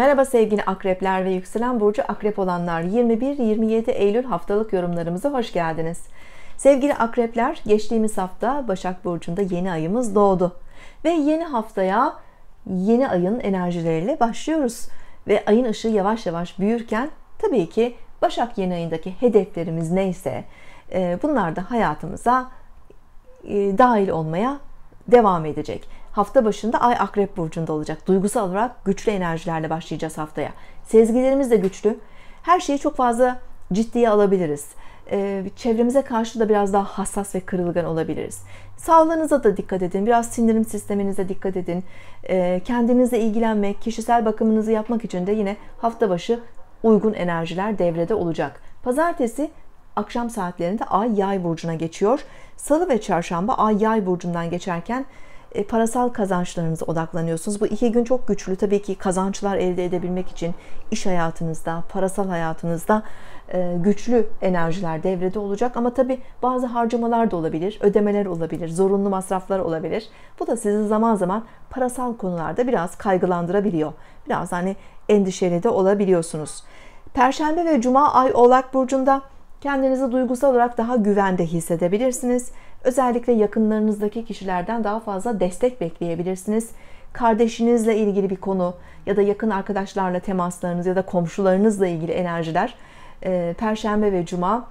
Merhaba sevgili akrepler ve yükselen burcu akrep olanlar 21-27 Eylül haftalık yorumlarımıza hoş geldiniz. Sevgili akrepler geçtiğimiz hafta Başak Burcu'nda yeni ayımız doğdu. Ve yeni haftaya yeni ayın enerjileriyle başlıyoruz. Ve ayın ışığı yavaş yavaş büyürken tabii ki Başak yeni ayındaki hedeflerimiz neyse e, bunlar da hayatımıza e, dahil olmaya devam edecek. Hafta başında Ay Akrep Burcu'nda olacak. Duygusal olarak güçlü enerjilerle başlayacağız haftaya. Sezgilerimiz de güçlü. Her şeyi çok fazla ciddiye alabiliriz. Ee, çevremize karşı da biraz daha hassas ve kırılgan olabiliriz. Sağlığınıza da dikkat edin. Biraz sindirim sisteminize dikkat edin. Ee, kendinize ilgilenmek, kişisel bakımınızı yapmak için de yine hafta başı uygun enerjiler devrede olacak. Pazartesi Akşam saatlerinde Ay Yay burcuna geçiyor. Salı ve çarşamba Ay Yay burcundan geçerken e, parasal kazançlarınıza odaklanıyorsunuz. Bu iki gün çok güçlü. Tabii ki kazançlar elde edebilmek için iş hayatınızda, parasal hayatınızda e, güçlü enerjiler devrede olacak. Ama tabii bazı harcamalar da olabilir, ödemeler olabilir, zorunlu masraflar olabilir. Bu da sizi zaman zaman parasal konularda biraz kaygılandırabiliyor. Biraz hani endişeli de olabiliyorsunuz. Perşembe ve Cuma ay Oğlak Burcu'nda Kendinizi duygusal olarak daha güvende hissedebilirsiniz. Özellikle yakınlarınızdaki kişilerden daha fazla destek bekleyebilirsiniz. Kardeşinizle ilgili bir konu ya da yakın arkadaşlarla temaslarınız ya da komşularınızla ilgili enerjiler e, Perşembe ve Cuma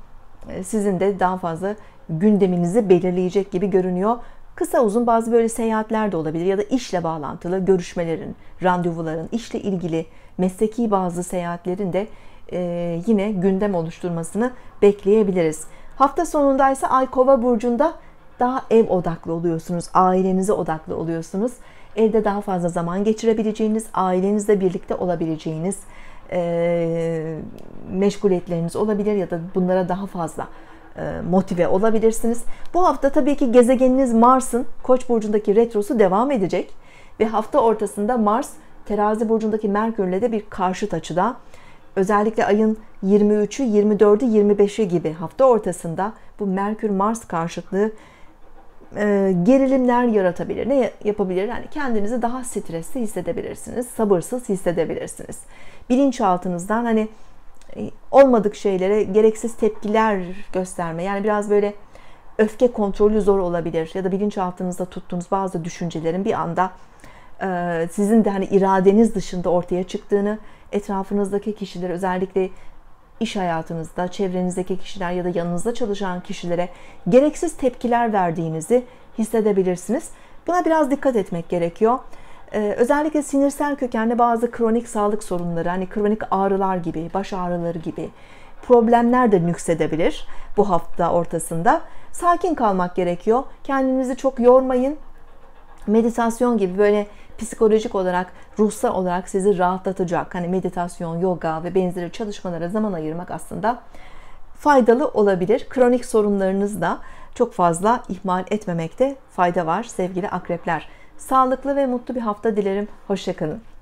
e, sizin de daha fazla gündeminizi belirleyecek gibi görünüyor. Kısa uzun bazı böyle seyahatler de olabilir ya da işle bağlantılı görüşmelerin, randevuların, işle ilgili mesleki bazı seyahatlerin de e, yine gündem oluşturmasını bekleyebiliriz. Hafta sonunda ise Ay Kova burcunda daha ev odaklı oluyorsunuz, ailenize odaklı oluyorsunuz. Evde daha fazla zaman geçirebileceğiniz, ailenizle birlikte olabileceğiniz e, meşguliyetleriniz olabilir ya da bunlara daha fazla e, motive olabilirsiniz. Bu hafta tabii ki gezegeniniz Mars'ın Koç burcundaki retrosu devam edecek ve hafta ortasında Mars Terazi burcundaki Merkür'le de bir karşıt açıda Özellikle ayın 23'ü, 24'ü, 25'i gibi hafta ortasında bu Merkür-Mars karşıtlığı e, gerilimler yaratabilir. Ne yapabilir? Yani kendinizi daha stresli hissedebilirsiniz, sabırsız hissedebilirsiniz. Bilinçaltınızdan hani e, olmadık şeylere gereksiz tepkiler gösterme. Yani biraz böyle öfke kontrolü zor olabilir ya da bilinçaltınızda tuttuğunuz bazı düşüncelerin bir anda e, sizin de hani iradeniz dışında ortaya çıktığını etrafınızdaki kişiler özellikle iş hayatınızda, çevrenizdeki kişiler ya da yanınızda çalışan kişilere gereksiz tepkiler verdiğinizi hissedebilirsiniz. Buna biraz dikkat etmek gerekiyor. Ee, özellikle sinirsel kökenli bazı kronik sağlık sorunları, hani kronik ağrılar gibi, baş ağrıları gibi problemler de nüksedebilir bu hafta ortasında. Sakin kalmak gerekiyor. Kendinizi çok yormayın meditasyon gibi böyle psikolojik olarak, ruhsal olarak sizi rahatlatacak. Hani meditasyon, yoga ve benzeri çalışmalara zaman ayırmak aslında faydalı olabilir. Kronik sorunlarınızda çok fazla ihmal etmemekte fayda var sevgili akrepler. Sağlıklı ve mutlu bir hafta dilerim. Hoşçakalın.